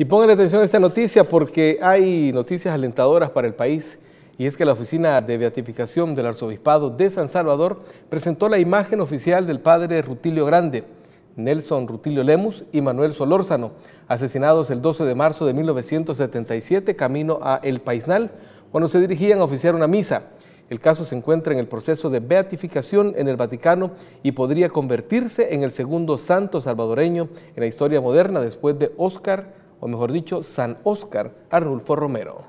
Y póngale atención a esta noticia porque hay noticias alentadoras para el país. Y es que la Oficina de Beatificación del Arzobispado de San Salvador presentó la imagen oficial del padre Rutilio Grande, Nelson Rutilio Lemus y Manuel Solórzano, asesinados el 12 de marzo de 1977 camino a El Paisnal, cuando se dirigían a oficiar una misa. El caso se encuentra en el proceso de beatificación en el Vaticano y podría convertirse en el segundo santo salvadoreño en la historia moderna después de Oscar o mejor dicho, San Óscar Arnulfo Romero.